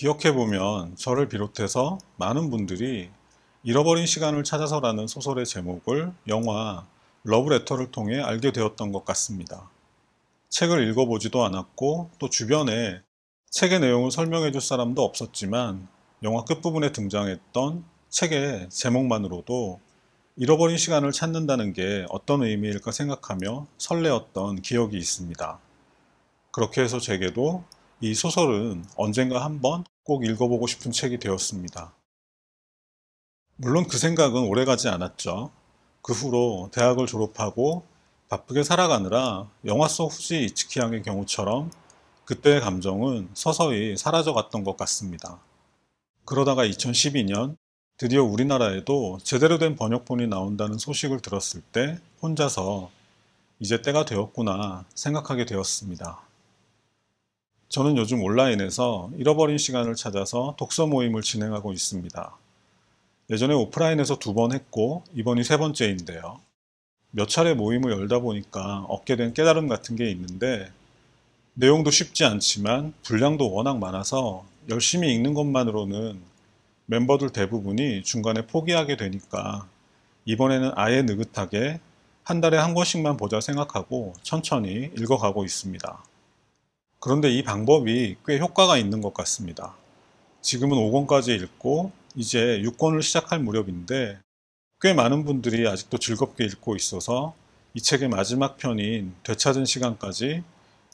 기억해보면 저를 비롯해서 많은 분들이 잃어버린 시간을 찾아서라는 소설의 제목을 영화 러브레터를 통해 알게 되었던 것 같습니다. 책을 읽어보지도 않았고 또 주변에 책의 내용을 설명해 줄 사람도 없었지만 영화 끝부분에 등장했던 책의 제목만으로도 잃어버린 시간을 찾는다는 게 어떤 의미일까 생각하며 설레었던 기억이 있습니다. 그렇게 해서 제게도 이 소설은 언젠가 한번 꼭 읽어보고 싶은 책이 되었습니다. 물론 그 생각은 오래가지 않았죠. 그 후로 대학을 졸업하고 바쁘게 살아가느라 영화 속 후지 이츠키양의 경우처럼 그때의 감정은 서서히 사라져 갔던 것 같습니다. 그러다가 2012년 드디어 우리나라에도 제대로 된 번역본이 나온다는 소식을 들었을 때 혼자서 이제 때가 되었구나 생각하게 되었습니다. 저는 요즘 온라인에서 잃어버린 시간을 찾아서 독서 모임을 진행하고 있습니다. 예전에 오프라인에서 두 번 했고 이번이 세 번째인데요. 몇 차례 모임을 열다 보니까 얻게 된 깨달음 같은 게 있는데 내용도 쉽지 않지만 분량도 워낙 많아서 열심히 읽는 것만으로는 멤버들 대부분이 중간에 포기하게 되니까 이번에는 아예 느긋하게 한 달에 한 권씩만 보자 생각하고 천천히 읽어가고 있습니다. 그런데 이 방법이 꽤 효과가 있는 것 같습니다. 지금은 5권까지 읽고 이제 6권을 시작할 무렵인데 꽤 많은 분들이 아직도 즐겁게 읽고 있어서 이 책의 마지막 편인 되찾은 시간까지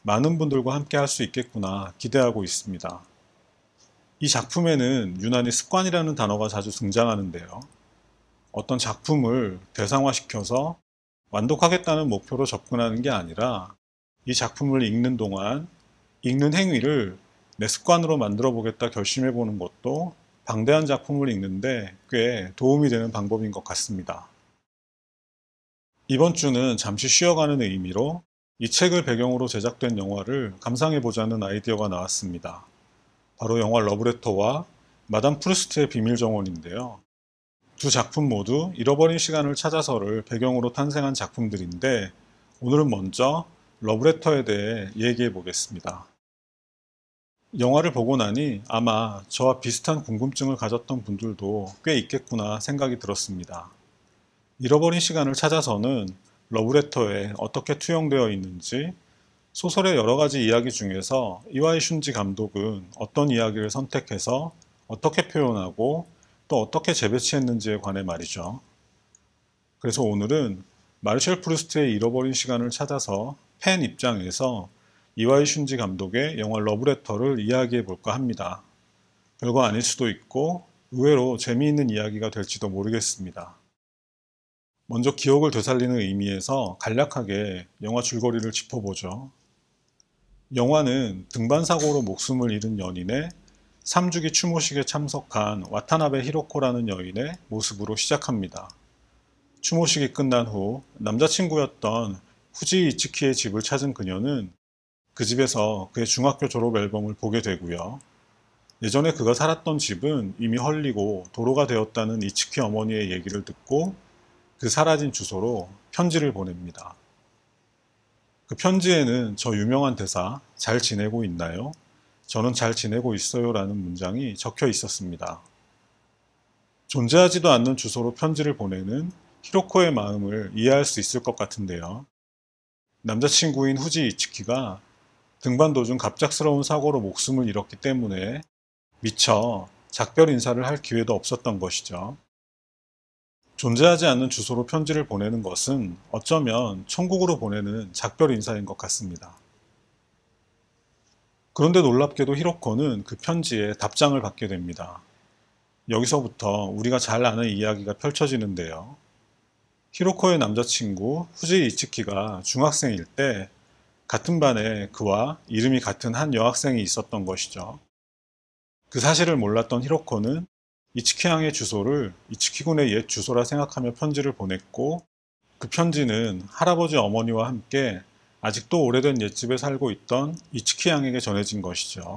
많은 분들과 함께 할 수 있겠구나 기대하고 있습니다. 이 작품에는 유난히 습관이라는 단어가 자주 등장하는데요. 어떤 작품을 대상화시켜서 완독하겠다는 목표로 접근하는 게 아니라 이 작품을 읽는 동안 읽는 행위를 내 습관으로 만들어 보겠다 결심해 보는 것도 방대한 작품을 읽는데 꽤 도움이 되는 방법인 것 같습니다. 이번 주는 잠시 쉬어가는 의미로 이 책을 배경으로 제작된 영화를 감상해 보자는 아이디어가 나왔습니다. 바로 영화 러브레터와 마담 프루스트의 비밀 정원인데요. 두 작품 모두 잃어버린 시간을 찾아서를 배경으로 탄생한 작품들인데 오늘은 먼저 러브레터에 대해 얘기해 보겠습니다. 영화를 보고 나니 아마 저와 비슷한 궁금증을 가졌던 분들도 꽤 있겠구나 생각이 들었습니다. 잃어버린 시간을 찾아서는 러브레터에 어떻게 투영되어 있는지 소설의 여러 가지 이야기 중에서 이와이 슌지 감독은 어떤 이야기를 선택해서 어떻게 표현하고 또 어떻게 재배치했는지에 관해 말이죠. 그래서 오늘은 마르셀 프루스트의 잃어버린 시간을 찾아서 팬 입장에서 이와이 슌지 감독의 영화 러브레터를 이야기해 볼까 합니다. 별거 아닐 수도 있고 의외로 재미있는 이야기가 될지도 모르겠습니다. 먼저 기억을 되살리는 의미에서 간략하게 영화 줄거리를 짚어보죠. 영화는 등반사고로 목숨을 잃은 연인의 3주기 추모식에 참석한 와타나베 히로코라는 여인의 모습으로 시작합니다. 추모식이 끝난 후 남자친구였던 후지 이츠키의 집을 찾은 그녀는 그 집에서 그의 중학교 졸업 앨범을 보게 되고요. 예전에 그가 살았던 집은 이미 헐리고 도로가 되었다는 이츠키 어머니의 얘기를 듣고 그 사라진 주소로 편지를 보냅니다. 그 편지에는 저 유명한 대사, 잘 지내고 있나요? 저는 잘 지내고 있어요 라는 문장이 적혀 있었습니다. 존재하지도 않는 주소로 편지를 보내는 히로코의 마음을 이해할 수 있을 것 같은데요. 남자친구인 후지 이츠키가 등반 도중 갑작스러운 사고로 목숨을 잃었기 때문에 미처 작별 인사를 할 기회도 없었던 것이죠. 존재하지 않는 주소로 편지를 보내는 것은 어쩌면 천국으로 보내는 작별 인사인 것 같습니다. 그런데 놀랍게도 히로코는 그 편지에 답장을 받게 됩니다. 여기서부터 우리가 잘 아는 이야기가 펼쳐지는데요. 히로코의 남자친구 후지 이츠키가 중학생일 때 같은 반에 그와 이름이 같은 한 여학생이 있었던 것이죠. 그 사실을 몰랐던 히로코는 이츠키항의 주소를 이츠키군의 옛 주소라 생각하며 편지를 보냈고 그 편지는 할아버지 어머니와 함께 아직도 오래된 옛집에 살고 있던 이츠키양에게 전해진 것이죠.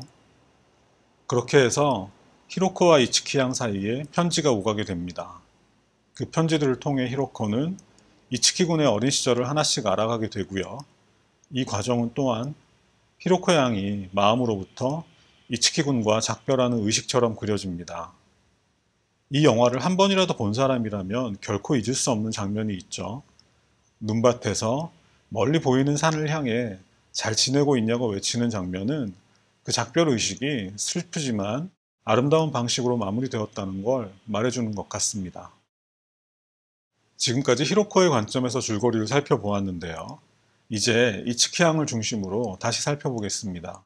그렇게 해서 히로코와 이츠키양 사이에 편지가 오가게 됩니다. 그 편지들을 통해 히로코는 이츠키군의 어린 시절을 하나씩 알아가게 되고요. 이 과정은 또한 히로코 양이 마음으로부터 이츠키 군과 작별하는 의식처럼 그려집니다. 이 영화를 한 번이라도 본 사람이라면 결코 잊을 수 없는 장면이 있죠. 눈밭에서 멀리 보이는 산을 향해 잘 지내고 있냐고 외치는 장면은 그 작별 의식이 슬프지만 아름다운 방식으로 마무리되었다는 걸 말해주는 것 같습니다. 지금까지 히로코의 관점에서 줄거리를 살펴보았는데요. 이제 이츠키항을 중심으로 다시 살펴보겠습니다.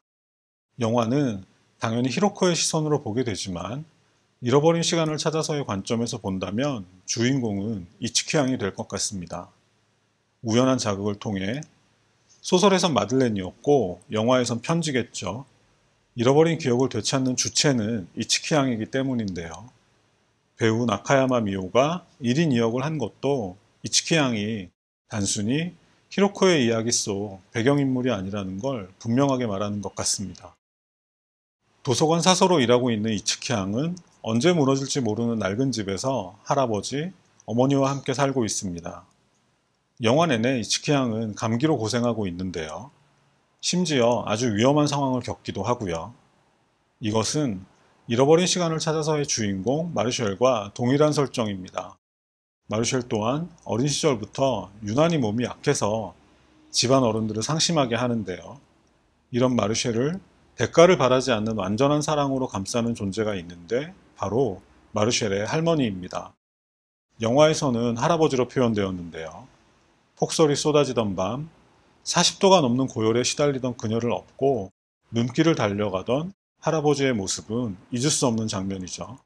영화는 당연히 히로코의 시선으로 보게 되지만 잃어버린 시간을 찾아서의 관점에서 본다면 주인공은 이츠키향이될 것 같습니다. 우연한 자극을 통해 소설에선 마들렌이었고 영화에선 편지겠죠. 잃어버린 기억을 되찾는 주체는 이츠키향이기 때문인데요. 배우 나카야마 미오가 1인 2역을 한 것도 이츠키향이 단순히 히로코의 이야기 속 배경인물이 아니라는 걸 분명하게 말하는 것 같습니다. 도서관 사서로 일하고 있는 이츠키양은 언제 무너질지 모르는 낡은 집에서 할아버지, 어머니와 함께 살고 있습니다. 영화 내내 이츠키양은 감기로 고생하고 있는데요. 심지어 아주 위험한 상황을 겪기도 하고요. 이것은 잃어버린 시간을 찾아서의 주인공 마르셜과 동일한 설정입니다. 마르셸 또한 어린 시절부터 유난히 몸이 약해서 집안 어른들을 상심하게 하는데요. 이런 마르셸을 대가를 바라지 않는 완전한 사랑으로 감싸는 존재가 있는데 바로 마르셸의 할머니입니다. 영화에서는 할아버지로 표현되었는데요. 폭설이 쏟아지던 밤 40도가 넘는 고열에 시달리던 그녀를 업고 눈길을 달려가던 할아버지의 모습은 잊을 수 없는 장면이죠.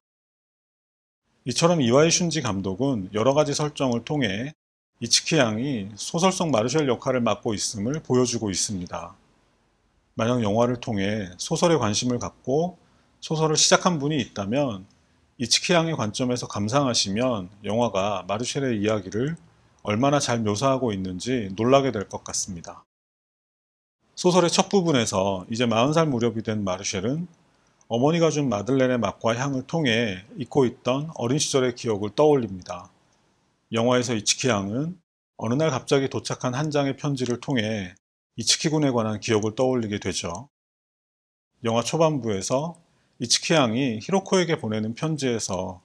이처럼 이와이 슌지 감독은 여러 가지 설정을 통해 이츠키 양이 소설 속 마르쉘 역할을 맡고 있음을 보여주고 있습니다. 만약 영화를 통해 소설에 관심을 갖고 소설을 시작한 분이 있다면 이츠키 양의 관점에서 감상하시면 영화가 마르쉘의 이야기를 얼마나 잘 묘사하고 있는지 놀라게 될 것 같습니다. 소설의 첫 부분에서 이제 40살 무렵이 된 마르쉘은 어머니가 준 마들렌의 맛과 향을 통해 잊고 있던 어린 시절의 기억을 떠올립니다. 영화에서 이츠키 양은 어느 날 갑자기 도착한 한 장의 편지를 통해 이츠키 군에 관한 기억을 떠올리게 되죠. 영화 초반부에서 이츠키 양이 히로코에게 보내는 편지에서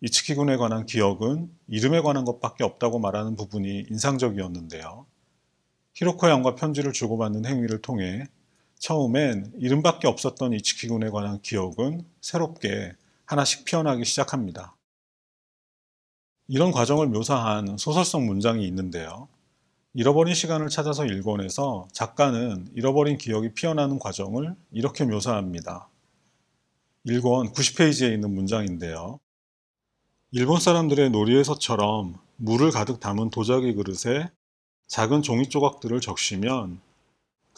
이츠키 군에 관한 기억은 이름에 관한 것밖에 없다고 말하는 부분이 인상적이었는데요. 히로코 양과 편지를 주고받는 행위를 통해 처음엔 이름밖에 없었던 이치키군에 관한 기억은 새롭게 하나씩 피어나기 시작합니다. 이런 과정을 묘사한 소설성 문장이 있는데요. 잃어버린 시간을 찾아서 일권에서 작가는 잃어버린 기억이 피어나는 과정을 이렇게 묘사합니다. 일권 90페이지에 있는 문장인데요. 일본 사람들의 놀이에서처럼 물을 가득 담은 도자기 그릇에 작은 종이 조각들을 적시면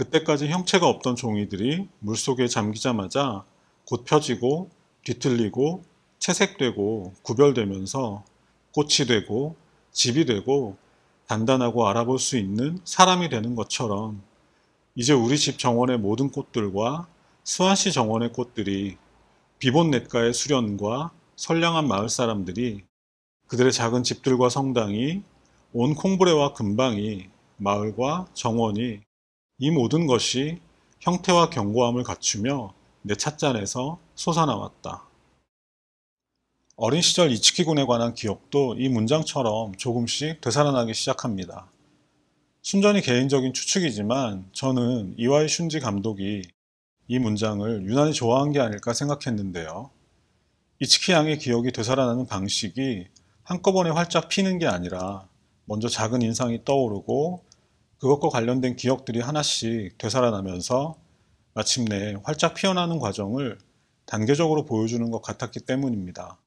그때까지 형체가 없던 종이들이 물속에 잠기자마자 곧 펴지고 뒤틀리고 채색되고 구별되면서 꽃이 되고 집이 되고 단단하고 알아볼 수 있는 사람이 되는 것처럼 이제 우리 집 정원의 모든 꽃들과 수완시 정원의 꽃들이 비본냇가의 수련과 선량한 마을 사람들이 그들의 작은 집들과 성당이 온 콩브레와 근방이 마을과 정원이 이 모든 것이 형태와 견고함을 갖추며 내 찻잔에서 솟아나왔다. 어린 시절 이치키군에 관한 기억도 이 문장처럼 조금씩 되살아나기 시작합니다. 순전히 개인적인 추측이지만 저는 이와이 슌지 감독이 이 문장을 유난히 좋아한 게 아닐까 생각했는데요. 이치키 양의 기억이 되살아나는 방식이 한꺼번에 활짝 피는 게 아니라 먼저 작은 인상이 떠오르고 그것과 관련된 기억들이 하나씩 되살아나면서 마침내 활짝 피어나는 과정을 단계적으로 보여주는 것 같았기 때문입니다.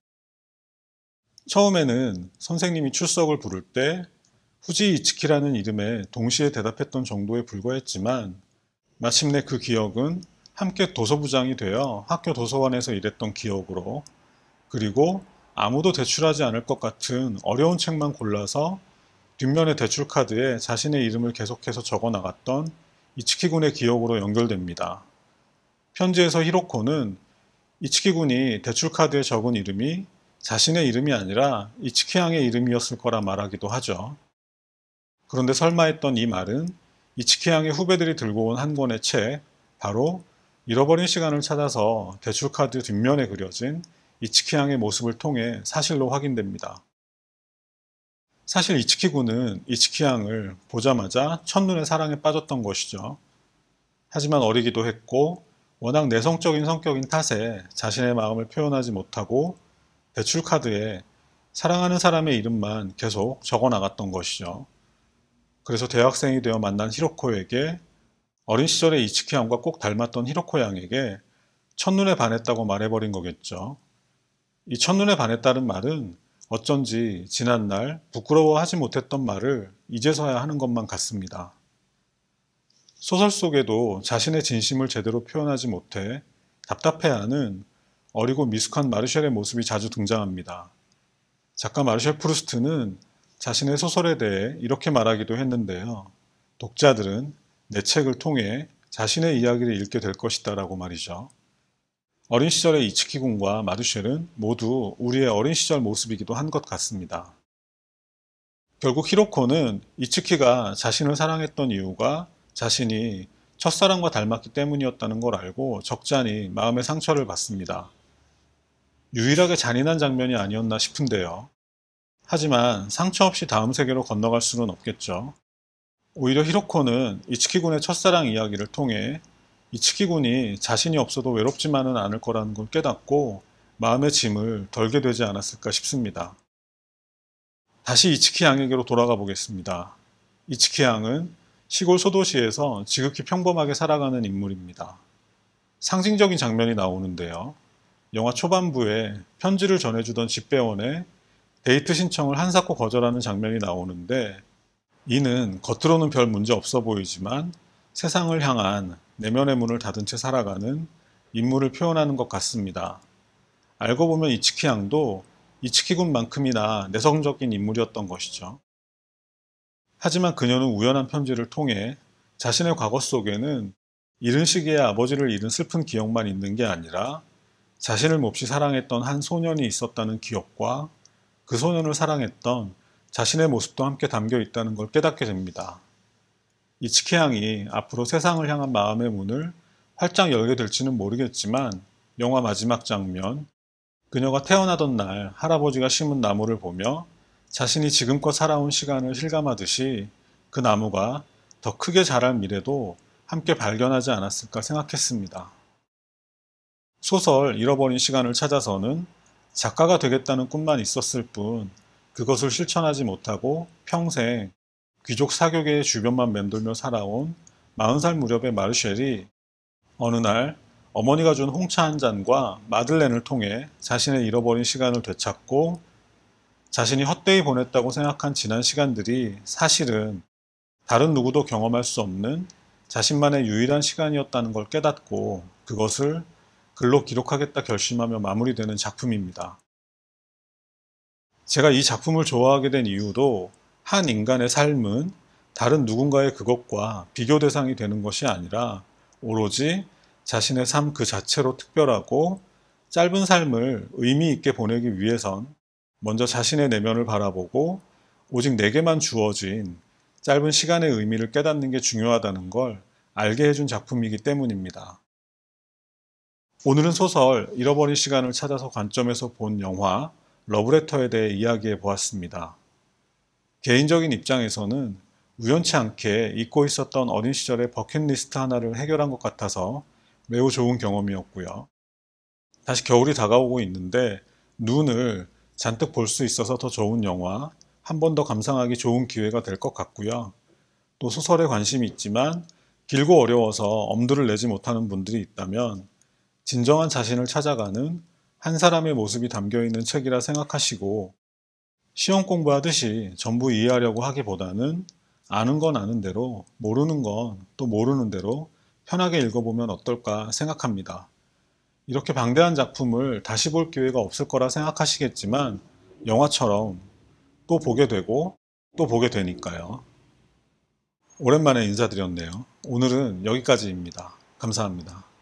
처음에는 선생님이 출석을 부를 때 후지 이츠키라는 이름에 동시에 대답했던 정도에 불과했지만 마침내 그 기억은 함께 도서부장이 되어 학교 도서관에서 일했던 기억으로 그리고 아무도 대출하지 않을 것 같은 어려운 책만 골라서 뒷면의 대출 카드에 자신의 이름을 계속해서 적어 나갔던 이츠키 군의 기억으로 연결됩니다. 편지에서 히로코는 이츠키 군이 대출 카드에 적은 이름이 자신의 이름이 아니라 이츠키 양의 이름이었을 거라 말하기도 하죠. 그런데 설마 했던 이 말은 이츠키 양의 후배들이 들고 온 한 권의 책, 바로 잃어버린 시간을 찾아서 대출 카드 뒷면에 그려진 이츠키 양의 모습을 통해 사실로 확인됩니다. 사실 이츠키 군은 이츠키 양을 보자마자 첫눈에 사랑에 빠졌던 것이죠. 하지만 어리기도 했고 워낙 내성적인 성격인 탓에 자신의 마음을 표현하지 못하고 대출 카드에 사랑하는 사람의 이름만 계속 적어 나갔던 것이죠. 그래서 대학생이 되어 만난 히로코에게 어린 시절의 이츠키 양과 꼭 닮았던 히로코 양에게 첫눈에 반했다고 말해버린 거겠죠. 이 첫눈에 반했다는 말은 어쩐지 지난날 부끄러워하지 못했던 말을 이제서야 하는 것만 같습니다. 소설 속에도 자신의 진심을 제대로 표현하지 못해 답답해하는 어리고 미숙한 마르셸의 모습이 자주 등장합니다. 작가 마르셸 프루스트는 자신의 소설에 대해 이렇게 말하기도 했는데요. 독자들은 내 책을 통해 자신의 이야기를 읽게 될 것이다 라고 말이죠. 어린 시절의 이츠키 군과 마두쉘은 모두 우리의 어린 시절 모습이기도 한 것 같습니다. 결국 히로코는 이츠키가 자신을 사랑했던 이유가 자신이 첫사랑과 닮았기 때문이었다는 걸 알고 적잖이 마음의 상처를 받습니다. 유일하게 잔인한 장면이 아니었나 싶은데요. 하지만 상처 없이 다음 세계로 건너갈 수는 없겠죠. 오히려 히로코는 이츠키군의 첫사랑 이야기를 통해 이츠키군이 자신이 없어도 외롭지만은 않을 거라는 걸 깨닫고 마음의 짐을 덜게 되지 않았을까 싶습니다. 다시 이츠키 양에게로 돌아가 보겠습니다. 이츠키 양은 시골 소도시에서 지극히 평범하게 살아가는 인물입니다. 상징적인 장면이 나오는데요. 영화 초반부에 편지를 전해주던 집배원의 데이트 신청을 한사코 거절하는 장면이 나오는데 이는 겉으로는 별 문제 없어 보이지만 세상을 향한 내면의 문을 닫은 채 살아가는 인물을 표현하는 것 같습니다. 알고 보면 이츠키 양도 이츠키 군만큼이나 내성적인 인물이었던 것이죠. 하지만 그녀는 우연한 편지를 통해 자신의 과거 속에는 이른 시기에 아버지를 잃은 슬픈 기억만 있는 게 아니라 자신을 몹시 사랑했던 한 소년이 있었다는 기억과 그 소년을 사랑했던 자신의 모습도 함께 담겨 있다는 걸 깨닫게 됩니다. 이치케양이 앞으로 세상을 향한 마음의 문을 활짝 열게 될지는 모르겠지만 영화 마지막 장면 그녀가 태어나던 날 할아버지가 심은 나무를 보며 자신이 지금껏 살아온 시간을 실감하듯이 그 나무가 더 크게 자랄 미래도 함께 발견하지 않았을까 생각했습니다. 소설 잃어버린 시간을 찾아서는 작가가 되겠다는 꿈만 있었을 뿐 그것을 실천하지 못하고 평생 귀족 사격의 주변만 맴돌며 살아온 40살 무렵의 마르셸이 어느 날 어머니가 준 홍차 한 잔과 마들렌을 통해 자신의 잃어버린 시간을 되찾고 자신이 헛되이 보냈다고 생각한 지난 시간들이 사실은 다른 누구도 경험할 수 없는 자신만의 유일한 시간이었다는 걸 깨닫고 그것을 글로 기록하겠다 결심하며 마무리되는 작품입니다. 제가 이 작품을 좋아하게 된 이유도 한 인간의 삶은 다른 누군가의 그것과 비교 대상이 되는 것이 아니라 오로지 자신의 삶 그 자체로 특별하고 짧은 삶을 의미 있게 보내기 위해선 먼저 자신의 내면을 바라보고 오직 내게만 주어진 짧은 시간의 의미를 깨닫는 게 중요하다는 걸 알게 해준 작품이기 때문입니다. 오늘은 소설 잃어버린 시간을 찾아서 관점에서 본 영화 러브레터에 대해 이야기해 보았습니다. 개인적인 입장에서는 우연치 않게 잊고 있었던 어린 시절의 버킷리스트 하나를 해결한 것 같아서 매우 좋은 경험이었고요. 다시 겨울이 다가오고 있는데 눈을 잔뜩 볼 수 있어서 더 좋은 영화, 한 번 더 감상하기 좋은 기회가 될 것 같고요. 또 소설에 관심이 있지만 길고 어려워서 엄두를 내지 못하는 분들이 있다면 진정한 자신을 찾아가는 한 사람의 모습이 담겨 있는 책이라 생각하시고 시험 공부하듯이 전부 이해하려고 하기보다는 아는 건 아는 대로, 모르는 건 또 모르는 대로 편하게 읽어보면 어떨까 생각합니다. 이렇게 방대한 작품을 다시 볼 기회가 없을 거라 생각하시겠지만 영화처럼 또 보게 되고 또 보게 되니까요. 오랜만에 인사드렸네요. 오늘은 여기까지입니다. 감사합니다.